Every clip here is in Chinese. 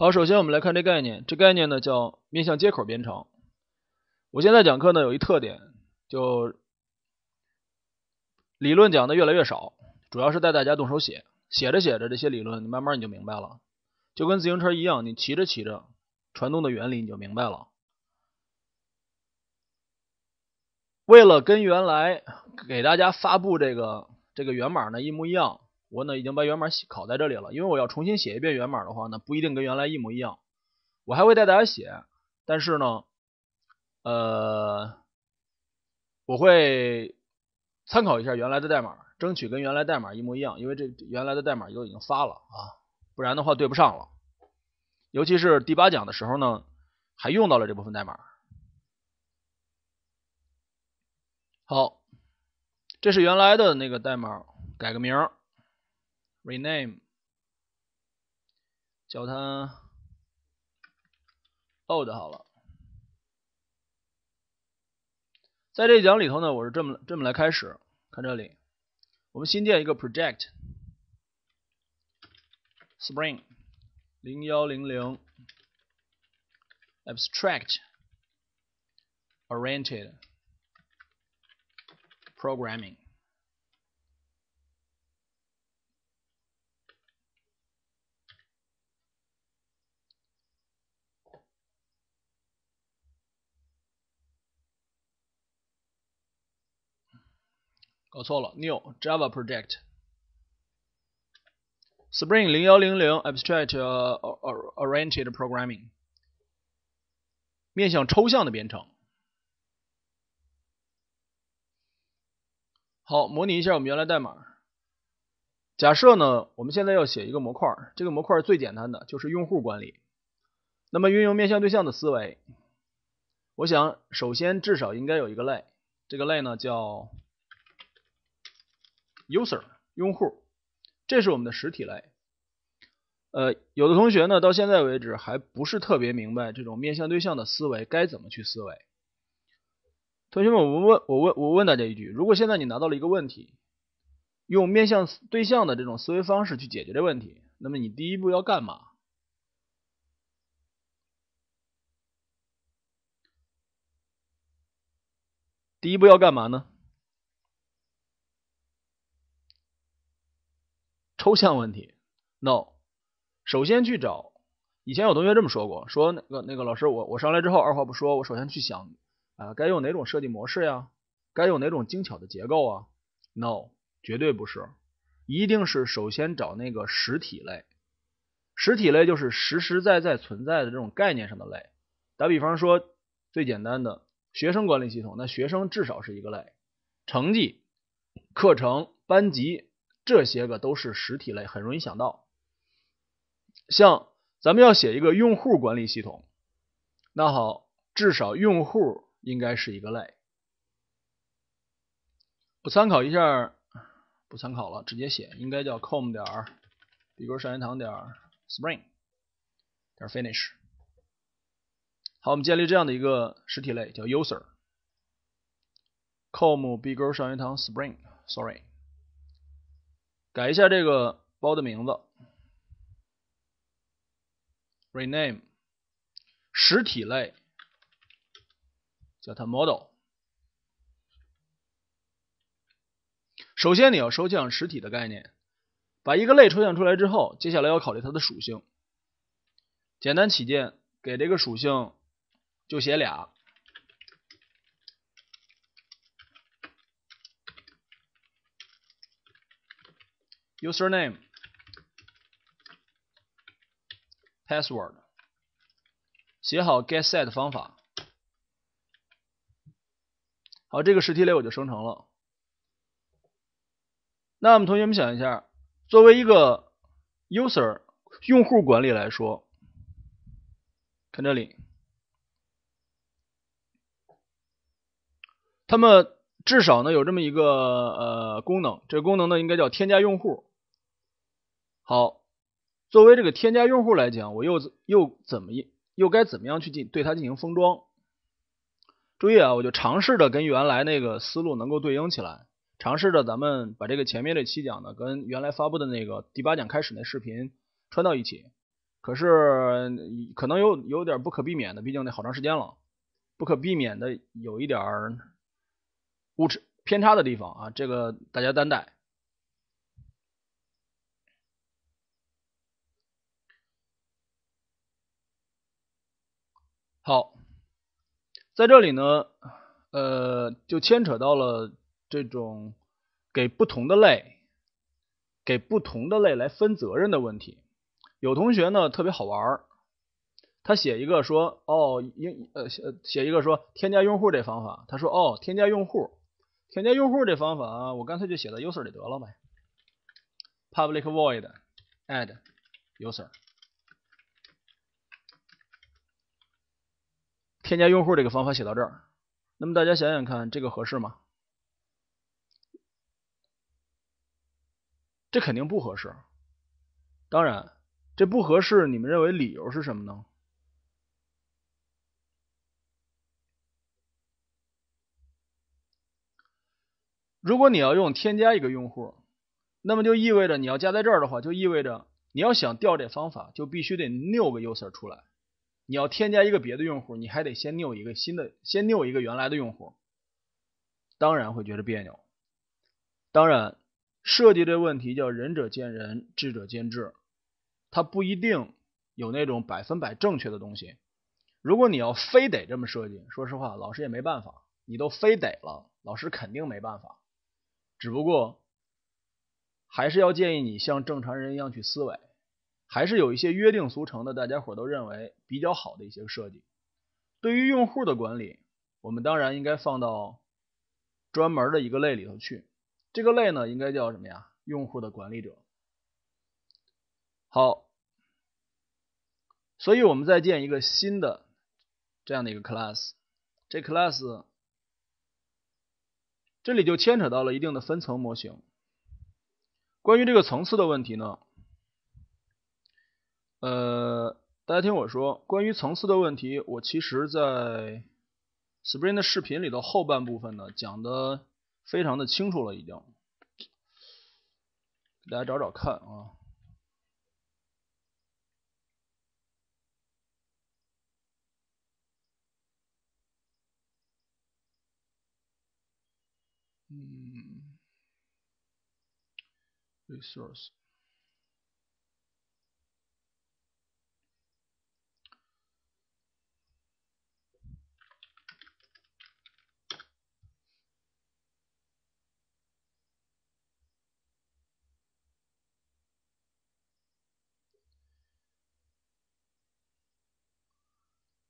好，首先我们来看这概念。这概念呢叫面向接口编程。我现在讲课呢有一特点，就理论讲的越来越少，主要是带大家动手写。写着写着，这些理论你慢慢你就明白了，就跟自行车一样，你骑着骑着，传动的原理你就明白了。为了跟原来给大家发布这个这个源码呢一模一样。我呢已经把源码写拷在这里了，因为我要重新写一遍源码的话呢，不一定跟原来一模一样。我还会带大家写，但是呢，呃，我会参考一下原来的代码，争取跟原来代码一模一样。因为这原来的代码都已经发了啊，不然的话对不上了。尤其是第八讲的时候呢，还用到了这部分代码。好，这是原来的那个代码，改个名儿。Rename，叫它 old 好了。在这一讲里头呢，我是这么这么来开始。看这里，我们新建一个 project，Spring 零幺零零，Abstract，oriented，programming。我错了，New Java Project，Spring 零幺零零 Abstract Oriented Programming，面向抽象的编程。好，模拟一下我们原来代码。假设呢，我们现在要写一个模块，这个模块最简单的就是用户管理。那么运用面向对象的思维，我想首先至少应该有一个类，这个类呢叫。User，用户，这是我们的实体类。呃，有的同学呢，到现在为止还不是特别明白这种面向对象的思维该怎么去思维。同学们，我问，我问，我问大家一句：如果现在你拿到了一个问题，用面向对象的这种思维方式去解决这问题，那么你第一步要干嘛？第一步要干嘛呢？抽象问题，no。首先去找，以前有同学这么说过，说那个那个老师我我上来之后二话不说，我首先去想啊，该用哪种设计模式呀？该用哪种精巧的结构啊？no，绝对不是，一定是首先找那个实体类，实体类就是实实在在存在的这种概念上的类。打比方说，最简单的学生管理系统，那学生至少是一个类，成绩、课程、班级。这些个都是实体类，很容易想到。像咱们要写一个用户管理系统，那好，至少用户应该是一个类。不参考一下，不参考了，直接写，应该叫 com 点 bigro 学点 spring 点 finish。好，我们建立这样的一个实体类叫 user。com bigro 学 spring sorry。改一下这个包的名字，rename 实体类叫它 model。首先你要抽象实体的概念，把一个类抽象出来之后，接下来要考虑它的属性。简单起见，给这个属性就写俩。Username, password, 写好 get set 方法，好，这个实体类我就生成了。那我们同学们想一下，作为一个 user 用户管理来说，看这里，他们至少呢有这么一个呃功能，这个功能呢应该叫添加用户。好，作为这个添加用户来讲，我又又怎么又该怎么样去进对它进行封装？注意啊，我就尝试着跟原来那个思路能够对应起来，尝试着咱们把这个前面这期讲的跟原来发布的那个第八讲开始那视频穿到一起。可是可能有有点不可避免的，毕竟那好长时间了，不可避免的有一点儿误差偏差的地方啊，这个大家担待。好，在这里呢，呃，就牵扯到了这种给不同的类，给不同的类来分责任的问题。有同学呢特别好玩儿，他写一个说，哦，应呃写一个说添加用户这方法，他说，哦，添加用户，添加用户这方法啊，我干脆就写在 User 里得了呗。public void add User。添加用户这个方法写到这儿，那么大家想想看，这个合适吗？这肯定不合适。当然，这不合适，你们认为理由是什么呢？如果你要用添加一个用户，那么就意味着你要加在这儿的话，就意味着你要想调这方法，就必须得 new 个 user 出来。你要添加一个别的用户，你还得先拗一个新的，先拗一个原来的用户，当然会觉得别扭。当然，设计这问题叫仁者见仁，智者见智，它不一定有那种百分百正确的东西。如果你要非得这么设计，说实话，老师也没办法，你都非得了，老师肯定没办法。只不过，还是要建议你像正常人一样去思维。还是有一些约定俗成的，大家伙都认为比较好的一些设计。对于用户的管理，我们当然应该放到专门的一个类里头去。这个类呢，应该叫什么呀？用户的管理者。好，所以我们再建一个新的这样的一个 class。这 class 这里就牵扯到了一定的分层模型。关于这个层次的问题呢？呃，大家听我说，关于层次的问题，我其实在 Spring 的视频里的后半部分呢，讲的非常的清楚了，已经。大家找找看啊。嗯，resource。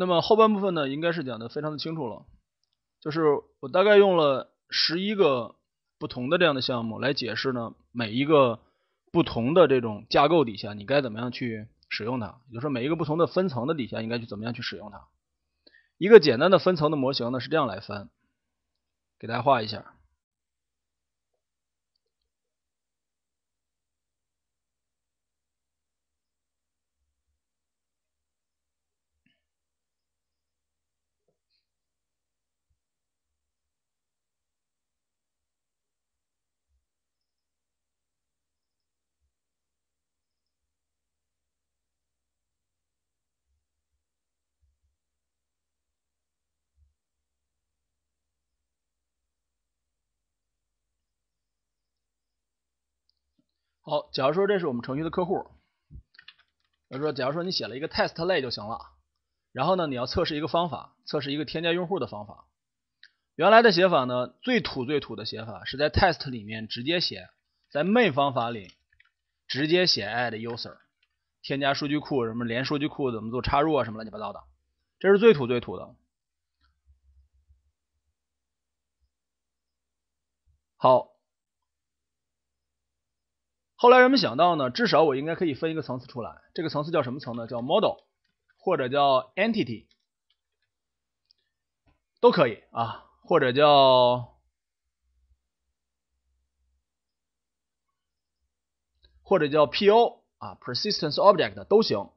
那么后半部分呢，应该是讲的非常的清楚了，就是我大概用了十一个不同的这样的项目来解释呢，每一个不同的这种架构底下，你该怎么样去使用它，也就是说每一个不同的分层的底下应该去怎么样去使用它。一个简单的分层的模型呢是这样来分，给大家画一下。好，假如说这是我们程序的客户，他说：“假如说你写了一个 Test 类就行了，然后呢，你要测试一个方法，测试一个添加用户的方法。原来的写法呢，最土最土的写法是在 Test 里面直接写，在 main 方法里直接写 addUser，添加数据库什么连数据库怎么做插入啊什么乱七八糟的，这是最土最土的。”好。后来人们想到呢，至少我应该可以分一个层次出来，这个层次叫什么层呢？叫 model 或者叫 entity 都可以啊，或者叫或者叫 po 啊，persistence object 都行。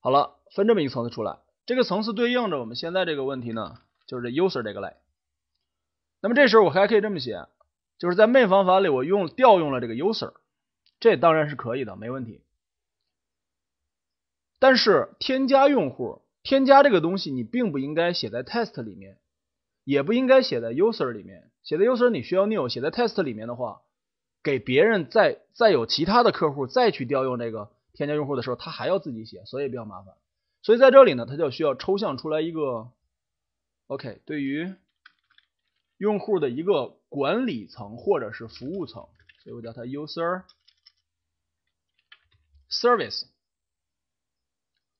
好了，分这么一个层次出来，这个层次对应着我们现在这个问题呢，就是 user 这个类。那么这时候我还可以这么写。就是在 `main` 方法里，我用调用了这个 `user`，这当然是可以的，没问题。但是添加用户、添加这个东西，你并不应该写在 `test` 里面，也不应该写在 `user` 里面。写在 `user` 你需要 `new`，写在 `test` 里面的话，给别人再再有其他的客户再去调用这个添加用户的时候，他还要自己写，所以比较麻烦。所以在这里呢，他就需要抽象出来一个。OK，对于用户的一个管理层或者是服务层，所以我叫它 user service。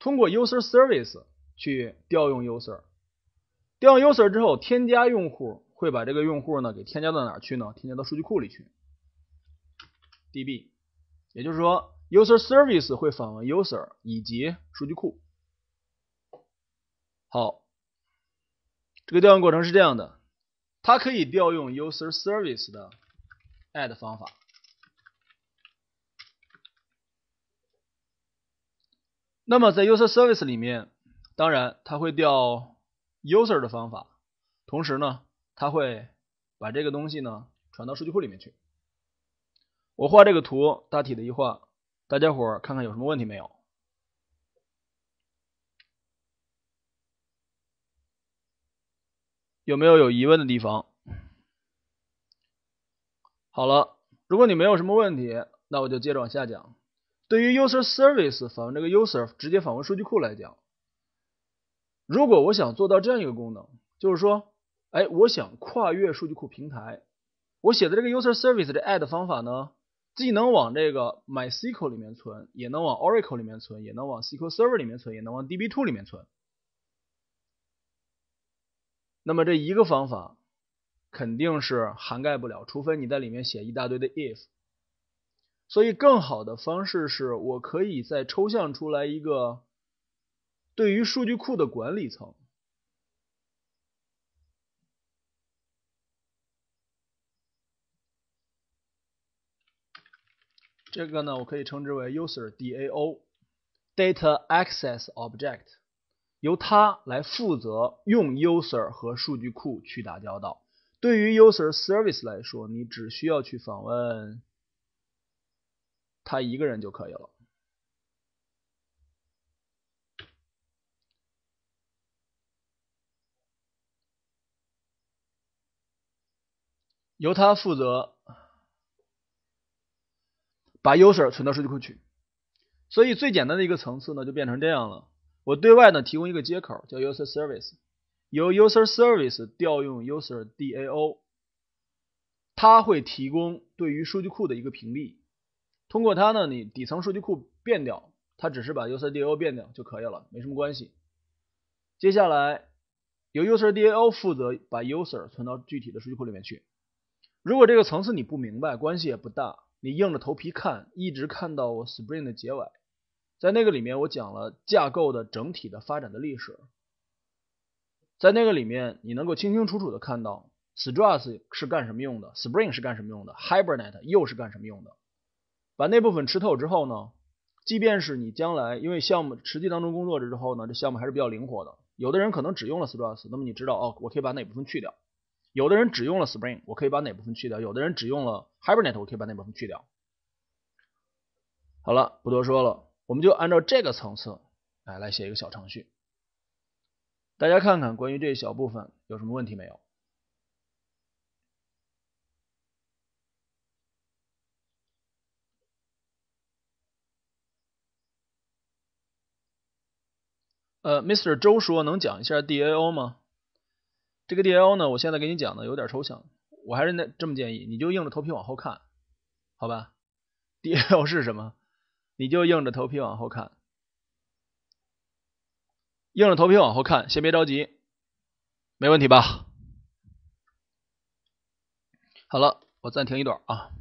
通过 user service 去调用 user，调用 user 之后，添加用户会把这个用户呢给添加到哪去呢？添加到数据库里去，DB。也就是说，user service 会访问 user 以及数据库。好，这个调用过程是这样的。它可以调用 user service 的 add 方法。那么在 user service 里面，当然它会调 user 的方法，同时呢，它会把这个东西呢传到数据库里面去。我画这个图，大体的一画，大家伙看看有什么问题没有？有没有有疑问的地方？好了，如果你没有什么问题，那我就接着往下讲。对于 user service 访问这个 user 直接访问数据库来讲，如果我想做到这样一个功能，就是说，哎，我想跨越数据库平台，我写的这个 user service 的 add 方法呢，既能往这个 MySQL 里面存，也能往 Oracle 里面存，也能往 SQL Server 里面存，也能往 DB2 里面存。那么这一个方法肯定是涵盖不了，除非你在里面写一大堆的 if。所以更好的方式是，我可以再抽象出来一个对于数据库的管理层。这个呢，我可以称之为 User DAO，Data Access Object。由他来负责用 user 和数据库去打交道。对于 user service 来说，你只需要去访问他一个人就可以了。由他负责把 user 存到数据库去。所以最简单的一个层次呢，就变成这样了。我对外呢提供一个接口叫 User Service，由 User Service 调用 User DAO，它会提供对于数据库的一个屏蔽。通过它呢，你底层数据库变掉，它只是把 User DAO 变掉就可以了，没什么关系。接下来由 User DAO 负责把 User 存到具体的数据库里面去。如果这个层次你不明白，关系也不大，你硬着头皮看，一直看到我 Spring 的结尾。在那个里面，我讲了架构的整体的发展的历史。在那个里面，你能够清清楚楚的看到，Struts 是干什么用的，Spring 是干什么用的，Hibernate 又是干什么用的。把那部分吃透之后呢，即便是你将来因为项目实际当中工作着之后呢，这项目还是比较灵活的。有的人可能只用了 Struts，那么你知道哦，我可以把哪部分去掉；有的人只用了 Spring，我可以把哪部分去掉；有的人只用了 Hibernate，我可以把哪部分去掉。好了，不多说了。我们就按照这个层次，哎，来写一个小程序。大家看看关于这小部分有什么问题没有？呃，Mr. 周说能讲一下 DAO 吗？这个 DAO 呢，我现在给你讲的有点抽象。我还是那这么建议，你就硬着头皮往后看，好吧？DAO 是什么？你就硬着头皮往后看，硬着头皮往后看，先别着急，没问题吧？好了，我暂停一段啊。